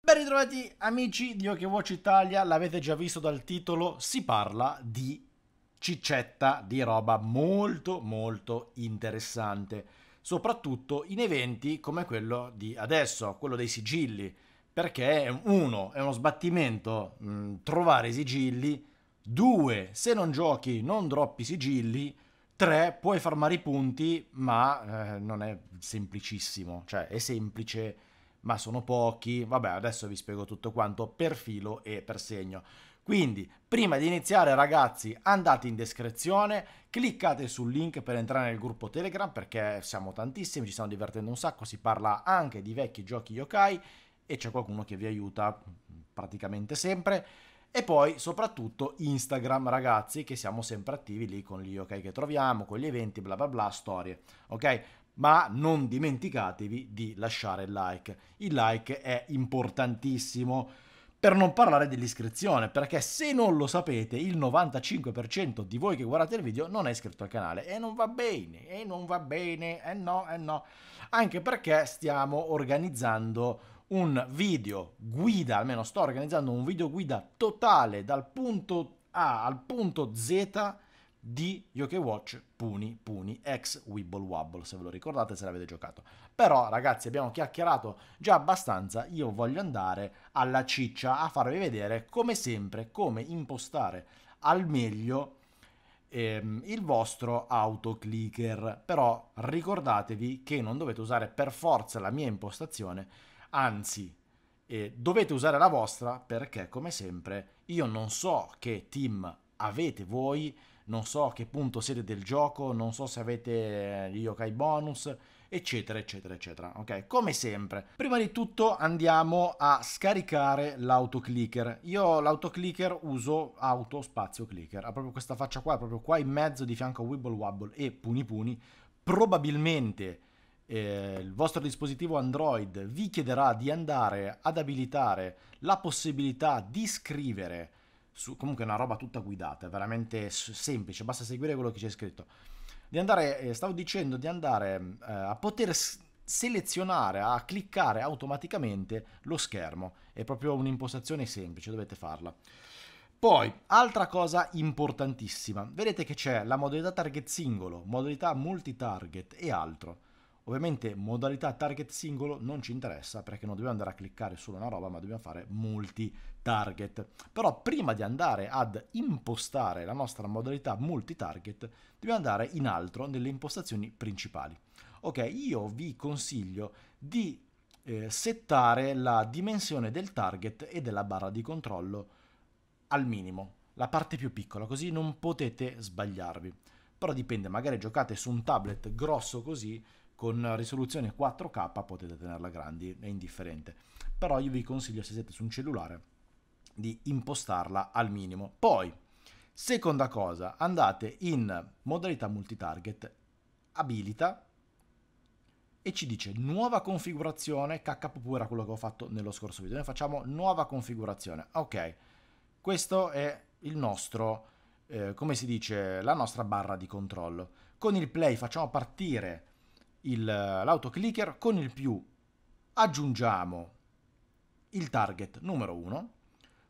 Ben ritrovati amici di Ok Watch Italia, l'avete già visto dal titolo, si parla di ciccetta, di roba molto molto interessante, soprattutto in eventi come quello di adesso, quello dei sigilli, perché uno, è uno sbattimento mh, mm, trovare i sigilli, due, se non giochi non droppi i sigilli, tre, puoi farmare i punti, ma eh, non è semplicissimo, cioè è semplice ma sono pochi. Vabbè, adesso vi spiego tutto quanto per filo e per segno. Quindi, prima di iniziare ragazzi, andate in descrizione, cliccate sul link per entrare nel gruppo Telegram perché siamo tantissimi, ci stiamo divertendo un sacco, si parla anche di vecchi giochi yokai e c'è qualcuno che vi aiuta praticamente sempre. E poi soprattutto Instagram ragazzi che siamo sempre attivi lì con gli yokai che troviamo, con gli eventi, bla bla bla, storie. Ok? ma non dimenticatevi di lasciare il like. Il like è importantissimo per non parlare dell'iscrizione, perché se non lo sapete il 95% di voi che guardate il video non è iscritto al canale e non va bene, e non va bene, e no, e no, anche perché stiamo organizzando un video guida, almeno sto organizzando un video guida totale dal punto A al punto Z di Yoke Watch Puni Puni ex Wibble Wobble se ve lo ricordate se l'avete giocato però ragazzi abbiamo chiacchierato già abbastanza io voglio andare alla ciccia a farvi vedere come sempre come impostare al meglio ehm, il vostro autoclicker però ricordatevi che non dovete usare per forza la mia impostazione anzi eh, dovete usare la vostra perché come sempre io non so che team avete voi non so a che punto siete del gioco, non so se avete eh, gli yokai bonus, eccetera, eccetera, eccetera. Ok, come sempre, prima di tutto andiamo a scaricare l'autoclicker. Io l'autoclicker uso auto spazio clicker, ha proprio questa faccia qua, proprio qua in mezzo di fianco a Wibble Wobble e Puni Puni, probabilmente... Eh, il vostro dispositivo Android vi chiederà di andare ad abilitare la possibilità di scrivere su, comunque è una roba tutta guidata, è veramente semplice, basta seguire quello che c'è scritto. Di andare, eh, stavo dicendo di andare eh, a poter selezionare, a cliccare automaticamente lo schermo, è proprio un'impostazione semplice, dovete farla. Poi, altra cosa importantissima, vedete che c'è la modalità target singolo, modalità multi-target e altro. Ovviamente modalità target singolo non ci interessa perché non dobbiamo andare a cliccare solo una roba, ma dobbiamo fare multi target. Però prima di andare ad impostare la nostra modalità multi target, dobbiamo andare in altro nelle impostazioni principali. Ok, io vi consiglio di eh, settare la dimensione del target e della barra di controllo al minimo, la parte più piccola, così non potete sbagliarvi. Però dipende, magari giocate su un tablet grosso così, con risoluzione 4K potete tenerla grandi, è indifferente. Però io vi consiglio se siete su un cellulare di impostarla al minimo. Poi, seconda cosa, andate in modalità multitarget, abilita e ci dice nuova configurazione, KPU era quello che ho fatto nello scorso video. Noi facciamo nuova configurazione. Ok. Questo è il nostro eh, come si dice, la nostra barra di controllo. Con il play facciamo partire il, l'autoclicker, con il più aggiungiamo il target numero 1,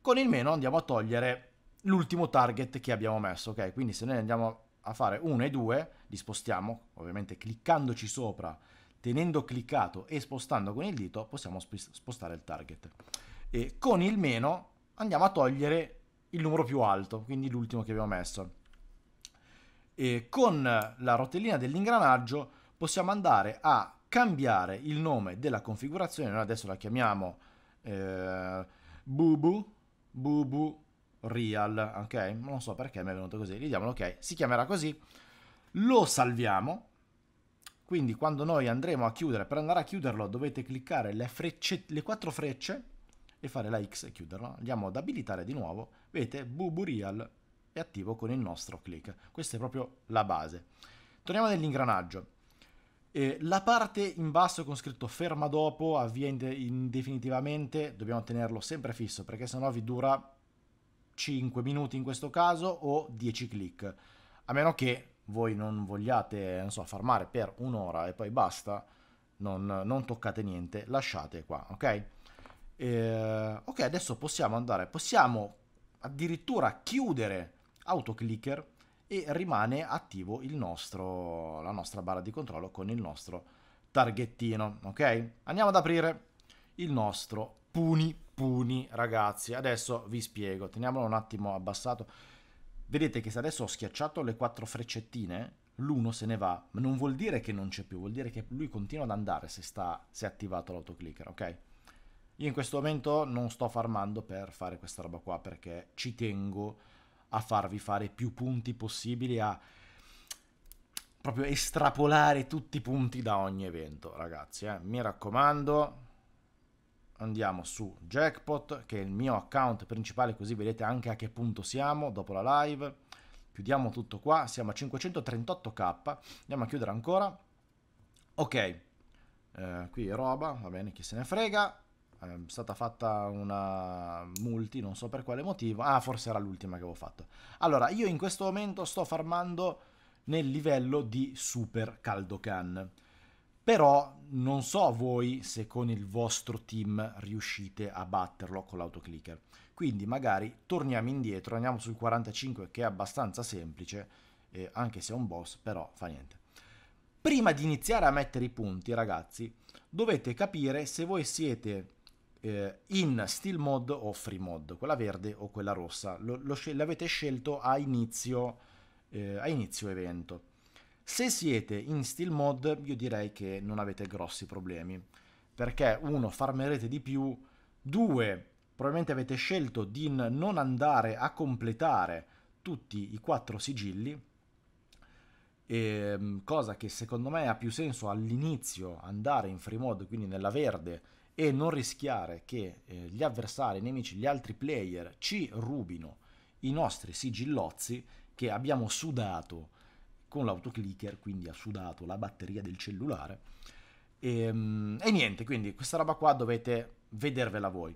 con il meno andiamo a togliere l'ultimo target che abbiamo messo, ok? Quindi se noi andiamo a fare 1 e 2, li spostiamo, ovviamente cliccandoci sopra, tenendo cliccato e spostando con il dito, possiamo spostare il target. E con il meno andiamo a togliere il numero più alto, quindi l'ultimo che abbiamo messo. E con la rotellina dell'ingranaggio possiamo andare a cambiare il nome della configurazione, noi adesso la chiamiamo eh, Bubu, Bubu Real, ok? Non so perché mi è venuto così, gli diamo ok, si chiamerà così, lo salviamo, quindi quando noi andremo a chiudere, per andare a chiuderlo dovete cliccare le, frecce, le quattro frecce e fare la X e chiuderlo, andiamo ad abilitare di nuovo, vedete Bubu Real è attivo con il nostro click, questa è proprio la base. Torniamo nell'ingranaggio, eh, la parte in basso con scritto ferma dopo, avvia inde- indefinitivamente, dobbiamo tenerlo sempre fisso perché sennò vi dura 5 minuti in questo caso o 10 click. A meno che voi non vogliate, non so, farmare per un'ora e poi basta, non, non toccate niente, lasciate qua, ok? Eh, ok, adesso possiamo andare, possiamo addirittura chiudere AutoClicker e rimane attivo nostro, la nostra barra di controllo con il nostro targhettino, ok? Andiamo ad aprire il nostro puni puni ragazzi, adesso vi spiego, teniamolo un attimo abbassato, vedete che se adesso ho schiacciato le quattro freccettine, l'uno se ne va, ma non vuol dire che non c'è più, vuol dire che lui continua ad andare se, sta, se è attivato l'autoclicker, ok? Io in questo momento non sto farmando per fare questa roba qua perché ci tengo a farvi fare più punti possibili, a proprio estrapolare tutti i punti da ogni evento, ragazzi. Eh. Mi raccomando, andiamo su Jackpot, che è il mio account principale, così vedete anche a che punto siamo dopo la live. Chiudiamo tutto qua, siamo a 538k, andiamo a chiudere ancora. Ok, eh, qui è roba, va bene, chi se ne frega. Ehm, è stata fatta una multi, non so per quale motivo. Ah, forse era l'ultima che avevo fatto. Allora, io in questo momento sto farmando nel livello di Super Caldocan. Però non so voi se con il vostro team riuscite a batterlo con l'autoclicker. Quindi magari torniamo indietro, andiamo sul 45 che è abbastanza semplice, eh, anche se è un boss, però fa niente. Prima di iniziare a mettere i punti, ragazzi, dovete capire se voi siete eh, in steel mode o free mode, quella verde o quella rossa. Lo, lo scel- l'avete scelto a inizio, eh, a inizio evento. Se siete in steel mode io direi che non avete grossi problemi, perché uno farmerete di più, due probabilmente avete scelto di non andare a completare tutti i quattro sigilli, ehm, cosa che secondo me ha più senso all'inizio andare in free mode, quindi nella verde, e non rischiare che eh, gli avversari, i nemici, gli altri player ci rubino i nostri sigillozzi che abbiamo sudato con l'autoclicker, quindi ha sudato la batteria del cellulare. E, ehm, e niente, quindi questa roba qua dovete vedervela voi.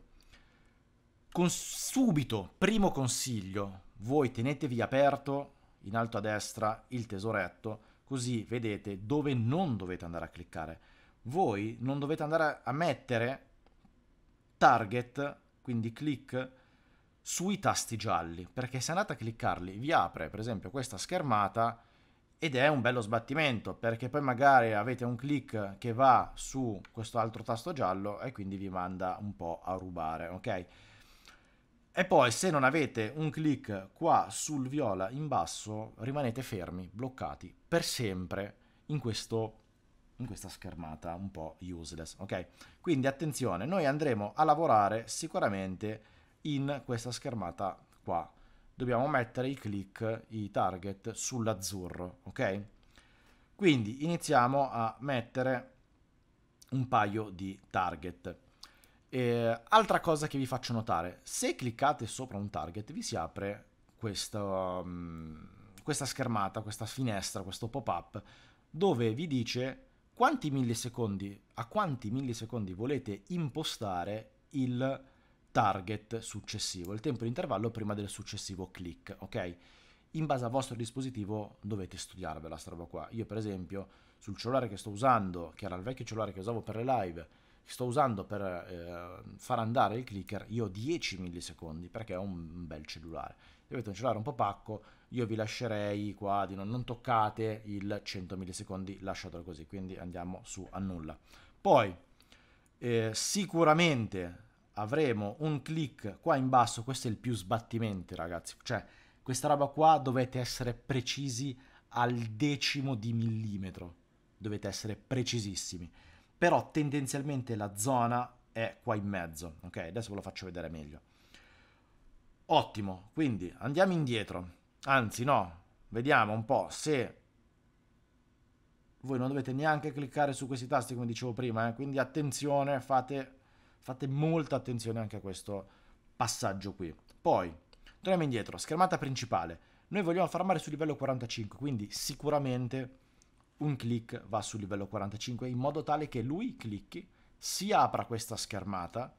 Con subito, primo consiglio, voi tenetevi aperto in alto a destra il tesoretto, così vedete dove non dovete andare a cliccare voi non dovete andare a mettere target, quindi click, sui tasti gialli, perché se andate a cliccarli vi apre per esempio questa schermata ed è un bello sbattimento, perché poi magari avete un click che va su questo altro tasto giallo e quindi vi manda un po' a rubare, ok? E poi se non avete un click qua sul viola in basso rimanete fermi, bloccati per sempre in questo in questa schermata un po' useless, ok? Quindi attenzione, noi andremo a lavorare sicuramente in questa schermata qua. Dobbiamo mettere i click, i target sull'azzurro, ok? Quindi iniziamo a mettere un paio di target. E, altra cosa che vi faccio notare, se cliccate sopra un target vi si apre questo, mm, questa schermata, questa finestra, questo pop-up dove vi dice quanti millisecondi, a quanti millisecondi volete impostare il target successivo, il tempo di intervallo prima del successivo click, ok? In base al vostro dispositivo dovete studiarvela sta roba qua. Io per esempio sul cellulare che sto usando, che era il vecchio cellulare che usavo per le live, che sto usando per eh, far andare il clicker, io ho 10 millisecondi perché è un bel cellulare. Se avete un cellulare un po' pacco, io vi lascerei qua di non, non toccate il 100 millisecondi, lasciatelo così, quindi andiamo su a nulla Poi eh, sicuramente avremo un click qua in basso, questo è il più sbattimento ragazzi, cioè questa roba qua dovete essere precisi al decimo di millimetro, dovete essere precisissimi, però tendenzialmente la zona è qua in mezzo, ok? Adesso ve lo faccio vedere meglio. Ottimo, quindi andiamo indietro. Anzi, no, vediamo un po' se voi non dovete neanche cliccare su questi tasti come dicevo prima, eh? quindi attenzione, fate, fate molta attenzione anche a questo passaggio qui. Poi, torniamo indietro, schermata principale. Noi vogliamo farmare sul livello 45, quindi sicuramente un clic va sul livello 45 in modo tale che lui clicchi, si apra questa schermata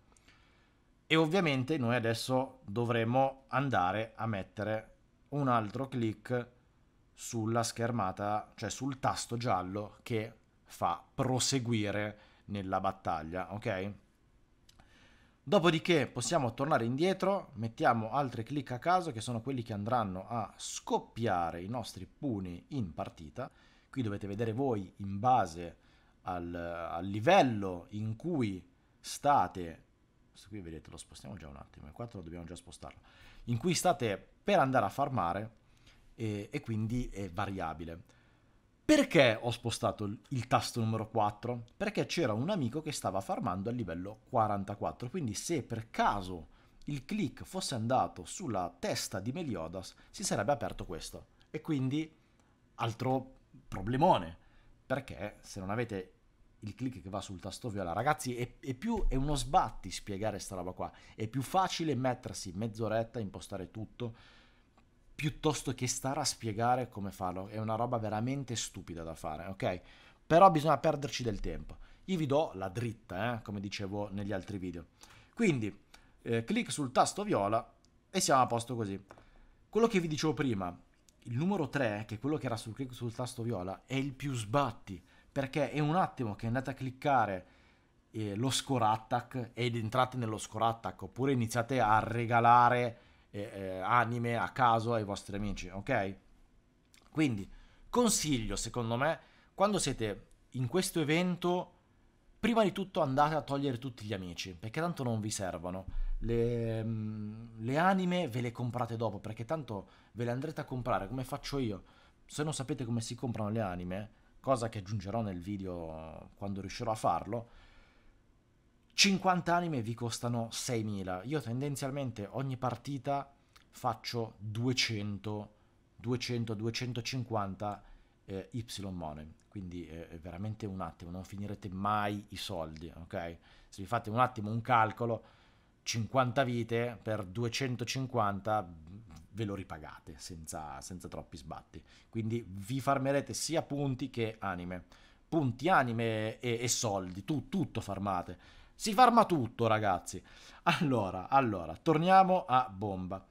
e ovviamente noi adesso dovremo andare a mettere un altro clic sulla schermata, cioè sul tasto giallo che fa proseguire nella battaglia, ok? Dopodiché possiamo tornare indietro, mettiamo altri clic a caso che sono quelli che andranno a scoppiare i nostri puni in partita. Qui dovete vedere voi in base al, al livello in cui state, questo qui vedete lo spostiamo già un attimo, eh, qua lo dobbiamo già spostarlo, in cui state per andare a farmare e, e quindi è variabile. Perché ho spostato il tasto numero 4? Perché c'era un amico che stava farmando a livello 44, quindi se per caso il click fosse andato sulla testa di Meliodas si sarebbe aperto questo. E quindi altro problemone, perché se non avete il click che va sul tasto viola. Ragazzi, è, è, più è uno sbatti spiegare sta roba qua. È più facile mettersi mezz'oretta, a impostare tutto, piuttosto che stare a spiegare come farlo. È una roba veramente stupida da fare, ok? Però bisogna perderci del tempo. Io vi do la dritta, eh, come dicevo negli altri video. Quindi, eh, clic sul tasto viola e siamo a posto così. Quello che vi dicevo prima, il numero 3, che è quello che era sul clic sul tasto viola, è il più sbatti perché è un attimo che andate a cliccare eh, lo score attack ed entrate nello score attack oppure iniziate a regalare eh, eh, anime a caso ai vostri amici, ok? Quindi consiglio, secondo me, quando siete in questo evento, prima di tutto andate a togliere tutti gli amici, perché tanto non vi servono. Le, mm, le anime ve le comprate dopo, perché tanto ve le andrete a comprare come faccio io. Se non sapete come si comprano le anime, cosa che aggiungerò nel video quando riuscirò a farlo, 50 anime vi costano 6.000. Io tendenzialmente ogni partita faccio 200, 200, 250 eh, Y money. Quindi eh, è veramente un attimo, non finirete mai i soldi, ok? Se vi fate un attimo un calcolo 50 vite per 250 ve lo ripagate senza, senza troppi sbatti. Quindi vi farmerete sia punti che anime. Punti, anime e, e soldi, tu, tutto farmate. Si farma tutto, ragazzi. Allora, allora, torniamo a bomba.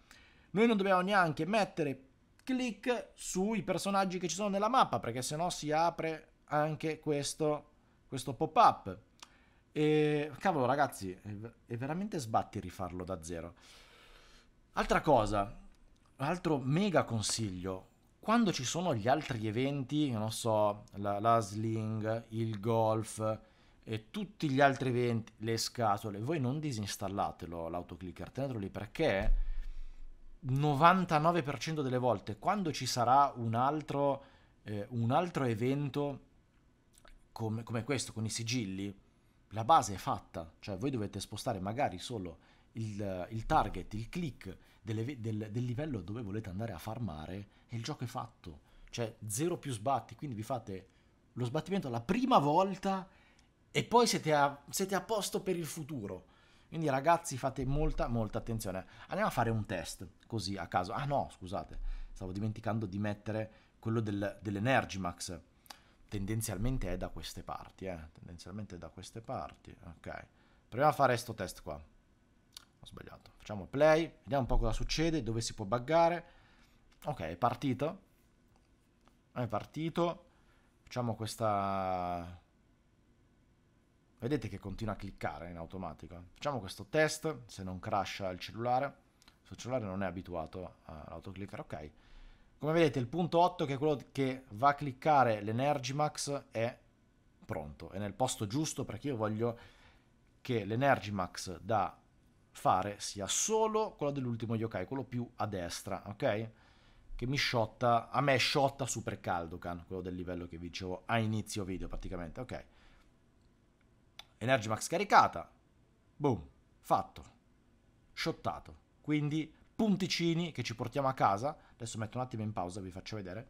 Noi non dobbiamo neanche mettere click sui personaggi che ci sono nella mappa, perché sennò si apre anche questo, questo pop-up e cavolo, ragazzi, è veramente sbatti rifarlo da zero. Altra cosa, altro mega consiglio. Quando ci sono gli altri eventi, non so, la, la sling, il golf e tutti gli altri eventi, le scatole, voi non disinstallatelo l'autoclicker, tenetelo lì perché 99% delle volte quando ci sarà un altro, eh, un altro evento come, come questo con i sigilli, la base è fatta, cioè voi dovete spostare magari solo il, il target, il click delle, del, del livello dove volete andare a farmare e il gioco è fatto. Cioè zero più sbatti, quindi vi fate lo sbattimento la prima volta e poi siete a, siete a, posto per il futuro. Quindi ragazzi fate molta molta attenzione. Andiamo a fare un test così a caso. Ah no, scusate, stavo dimenticando di mettere quello del, dell'Energy Max tendenzialmente è da queste parti, eh, tendenzialmente è da queste parti, ok. Proviamo a fare questo test qua. Ho sbagliato. Facciamo play, vediamo un po' cosa succede, dove si può buggare. Ok, è partito. È partito. Facciamo questa... Vedete che continua a cliccare in automatico. Facciamo questo test, se non crasha il cellulare. Il cellulare non è abituato all'autoclicker, ok. Come vedete il punto 8 che è quello che va a cliccare l'Energimax è pronto, è nel posto giusto perché io voglio che l'Energimax da fare sia solo quello dell'ultimo yokai, quello più a destra, ok? Che mi shotta, a me shotta Super Caldocan, quello del livello che vi dicevo a inizio video praticamente, ok? Energimax caricata, boom, fatto, shottato, quindi punticini che ci portiamo a casa. Adesso metto un attimo in pausa, vi faccio vedere.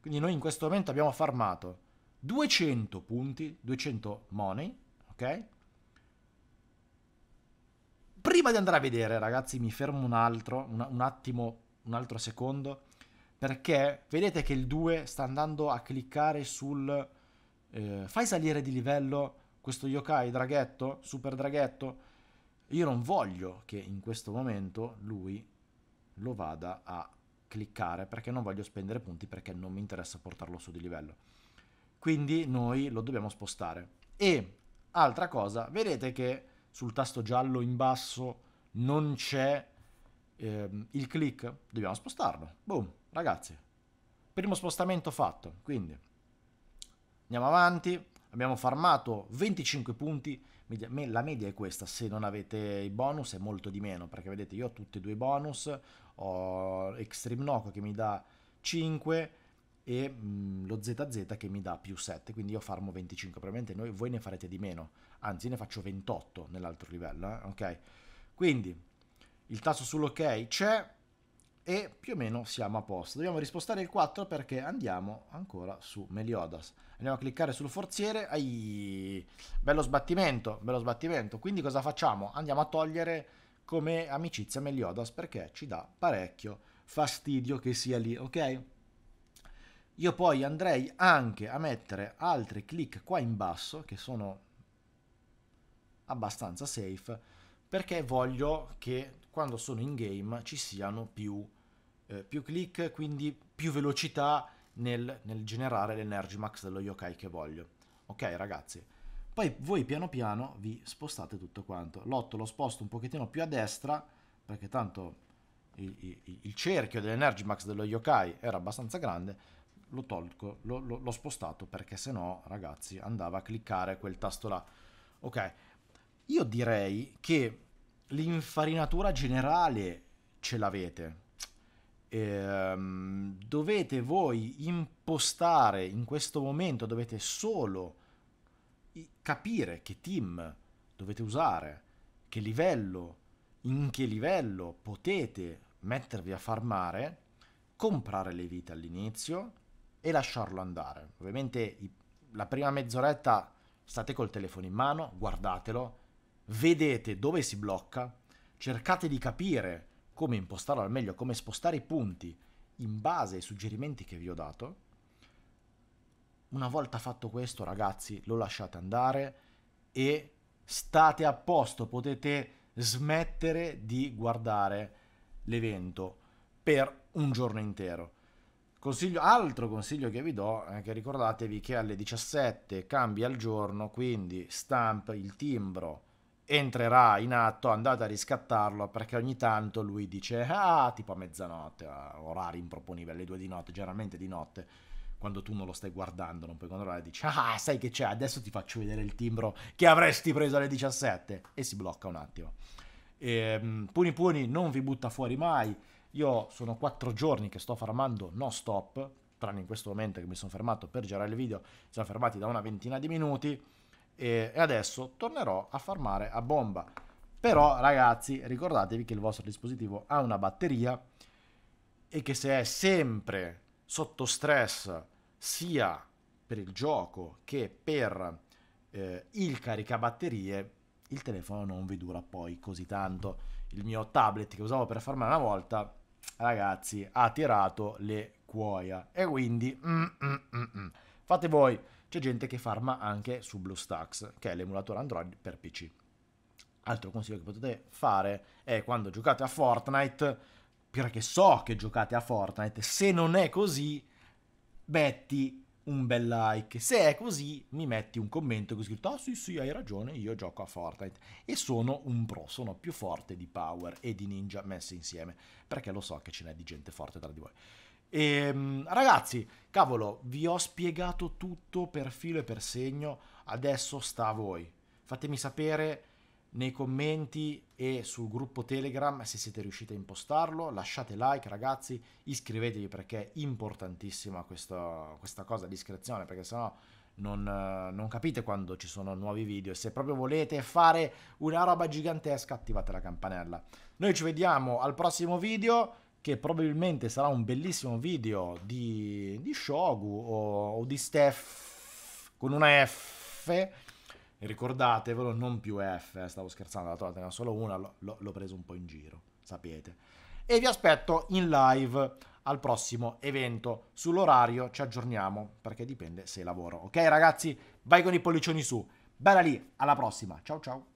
Quindi noi in questo momento abbiamo farmato 200 punti, 200 money, ok? Prima di andare a vedere, ragazzi, mi fermo un altro, un, un attimo, un altro secondo, perché vedete che il 2 sta andando a cliccare sul... Eh, fai salire di livello questo yokai draghetto, super draghetto, io non voglio che in questo momento lui lo vada a cliccare perché non voglio spendere punti perché non mi interessa portarlo su di livello. Quindi noi lo dobbiamo spostare. E altra cosa, vedete che sul tasto giallo in basso non c'è ehm, il click? Dobbiamo spostarlo. Boom, ragazzi. Primo spostamento fatto, quindi andiamo avanti, abbiamo farmato 25 punti la media è questa, se non avete i bonus è molto di meno, perché vedete io ho tutti e due i bonus, ho Extreme Noco che mi dà 5 e mh, mm, lo ZZ che mi dà più 7, quindi io farmo 25, probabilmente noi, voi ne farete di meno, anzi ne faccio 28 nell'altro livello, eh? ok? Quindi il tasso sull'ok c'è, e più o meno siamo a posto. Dobbiamo rispostare il 4 perché andiamo ancora su Meliodas. Andiamo a cliccare sul forziere. Ai, bello sbattimento, bello sbattimento. Quindi cosa facciamo? Andiamo a togliere come amicizia Meliodas perché ci dà parecchio fastidio che sia lì, ok? Io poi andrei anche a mettere altri click qua in basso che sono abbastanza safe perché voglio che quando sono in game ci siano più eh, più click, quindi più velocità nel, nel generare l'energy max dello yokai che voglio. Ok ragazzi, poi voi piano piano vi spostate tutto quanto. L'otto lo sposto un pochettino più a destra, perché tanto il, il, il cerchio dell'energy max dello yokai era abbastanza grande, lo tolgo, lo, lo, l'ho spostato perché se no, ragazzi, andava a cliccare quel tasto là. Ok, io direi che l'infarinatura generale ce l'avete ehm, dovete voi impostare in questo momento, dovete solo capire che team dovete usare, che livello, in che livello potete mettervi a farmare, comprare le vite all'inizio e lasciarlo andare. Ovviamente i, la prima mezz'oretta state col telefono in mano, guardatelo, vedete dove si blocca, cercate di capire come impostarlo al meglio, come spostare i punti in base ai suggerimenti che vi ho dato. Una volta fatto questo, ragazzi, lo lasciate andare e state a posto, potete smettere di guardare l'evento per un giorno intero. Consiglio, altro consiglio che vi do è che ricordatevi che alle 17 cambia il giorno, quindi stamp il timbro entrerà in atto, andate a riscattarlo perché ogni tanto lui dice, ah, tipo a mezzanotte, a orari improponibili, alle due di notte, generalmente di notte, quando tu non lo stai guardando, non puoi controllare, dici, ah, sai che c'è, adesso ti faccio vedere il timbro che avresti preso alle 17 e si blocca un attimo. E, ehm, puni Puni non vi butta fuori mai, io sono quattro giorni che sto farmando non stop, tranne in questo momento che mi sono fermato per girare il video, siamo fermati da una ventina di minuti e, e adesso tornerò a farmare a bomba. Però ragazzi ricordatevi che il vostro dispositivo ha una batteria e che se è sempre sotto stress sia per il gioco che per eh, il caricabatterie il telefono non vi dura poi così tanto. Il mio tablet che usavo per farmare una volta ragazzi ha tirato le cuoia e quindi mm, mm, mm, mm. fate voi c'è gente che farma anche su BlueStacks, che è l'emulatore Android per PC. Altro consiglio che potete fare è quando giocate a Fortnite, perché so che giocate a Fortnite, se non è così, metti un bel like. Se è così, mi metti un commento che ho scritto: Ah, oh, sì, sì, hai ragione, io gioco a Fortnite. E sono un pro, sono più forte di Power e di Ninja messi insieme. Perché lo so che ce n'è di gente forte tra di voi. E, ehm, ragazzi, cavolo, vi ho spiegato tutto per filo e per segno, adesso sta a voi. Fatemi sapere nei commenti e sul gruppo Telegram se siete riusciti a impostarlo. Lasciate like, ragazzi, iscrivetevi perché è importantissima questa, questa cosa di iscrizione, perché sennò non, non capite quando ci sono nuovi video. Se proprio volete fare una roba gigantesca, attivate la campanella. Noi ci vediamo al prossimo video che probabilmente sarà un bellissimo video di, di Shogu o, o, di Steph con una F. Ricordatevelo, non più F, eh, stavo scherzando, la trovate ne solo una, lo, l'ho preso un po' in giro, sapete. E vi aspetto in live al prossimo evento. Sull'orario ci aggiorniamo perché dipende se lavoro. Ok ragazzi, vai con i pollicioni su. Bella lì, alla prossima. Ciao ciao.